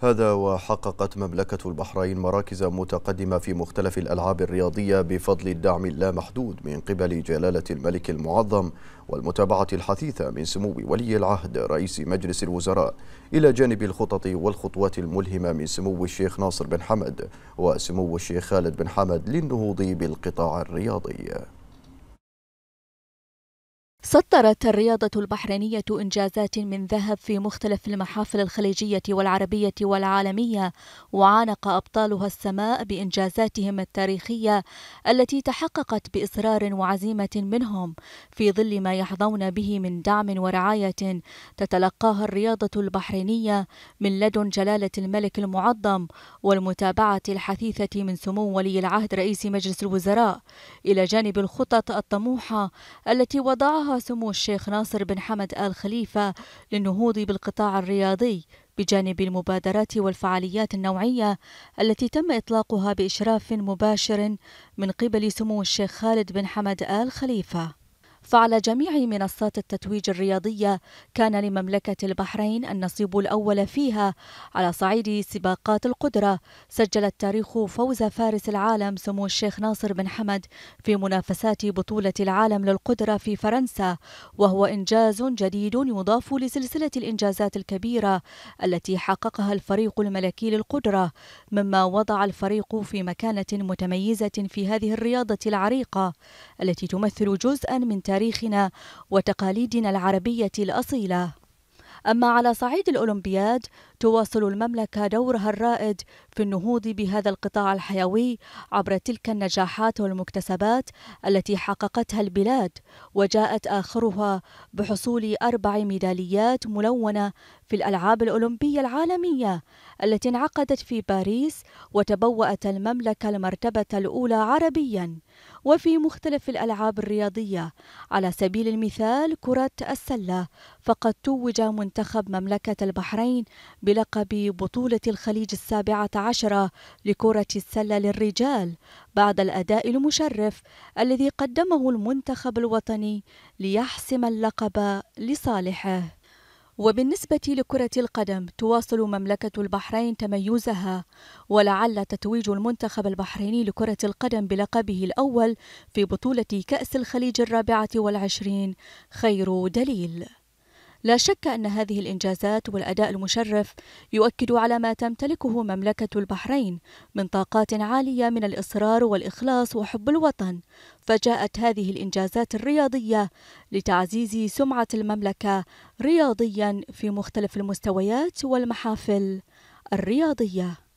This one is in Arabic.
هذا وحققت مملكة البحرين مراكز متقدمة في مختلف الألعاب الرياضية بفضل الدعم اللامحدود من قبل جلالة الملك المعظم والمتابعة الحثيثة من سمو ولي العهد رئيس مجلس الوزراء إلى جانب الخطط والخطوات الملهمة من سمو الشيخ ناصر بن حمد وسمو الشيخ خالد بن حمد للنهوض بالقطاع الرياضي سطرت الرياضة البحرينية إنجازات من ذهب في مختلف المحافل الخليجية والعربية والعالمية وعانق أبطالها السماء بإنجازاتهم التاريخية التي تحققت بإصرار وعزيمة منهم في ظل ما يحظون به من دعم ورعاية تتلقاها الرياضة البحرينية من لدن جلالة الملك المعظم والمتابعة الحثيثة من سمو ولي العهد رئيس مجلس الوزراء إلى جانب الخطط الطموحة التي وضعها سمو الشيخ ناصر بن حمد آل خليفة للنهوض بالقطاع الرياضي بجانب المبادرات والفعاليات النوعية التي تم إطلاقها بإشراف مباشر من قبل سمو الشيخ خالد بن حمد آل خليفة فعلى جميع منصات التتويج الرياضية كان لمملكة البحرين النصيب الأول فيها على صعيد سباقات القدرة سجل التاريخ فوز فارس العالم سمو الشيخ ناصر بن حمد في منافسات بطولة العالم للقدرة في فرنسا وهو إنجاز جديد يضاف لسلسلة الإنجازات الكبيرة التي حققها الفريق الملكي للقدرة مما وضع الفريق في مكانة متميزة في هذه الرياضة العريقة التي تمثل جزءا من تاريخ تاريخنا وتقاليدنا العربية الأصيلة أما على صعيد الأولمبياد تواصل المملكة دورها الرائد في النهوض بهذا القطاع الحيوي عبر تلك النجاحات والمكتسبات التي حققتها البلاد وجاءت آخرها بحصول أربع ميداليات ملونة في الألعاب الأولمبية العالمية التي انعقدت في باريس وتبوأت المملكة المرتبة الأولى عربياً وفي مختلف الألعاب الرياضية على سبيل المثال كرة السلة فقد توج منتخب مملكة البحرين بلقب بطولة الخليج السابعة عشرة لكرة السلة للرجال بعد الأداء المشرف الذي قدمه المنتخب الوطني ليحسم اللقب لصالحه وبالنسبة لكرة القدم تواصل مملكة البحرين تميزها ولعل تتويج المنتخب البحريني لكرة القدم بلقبه الأول في بطولة كأس الخليج الرابعة والعشرين خير دليل لا شك أن هذه الإنجازات والأداء المشرف يؤكد على ما تمتلكه مملكة البحرين من طاقات عالية من الإصرار والإخلاص وحب الوطن، فجاءت هذه الإنجازات الرياضية لتعزيز سمعة المملكة رياضيا في مختلف المستويات والمحافل الرياضية.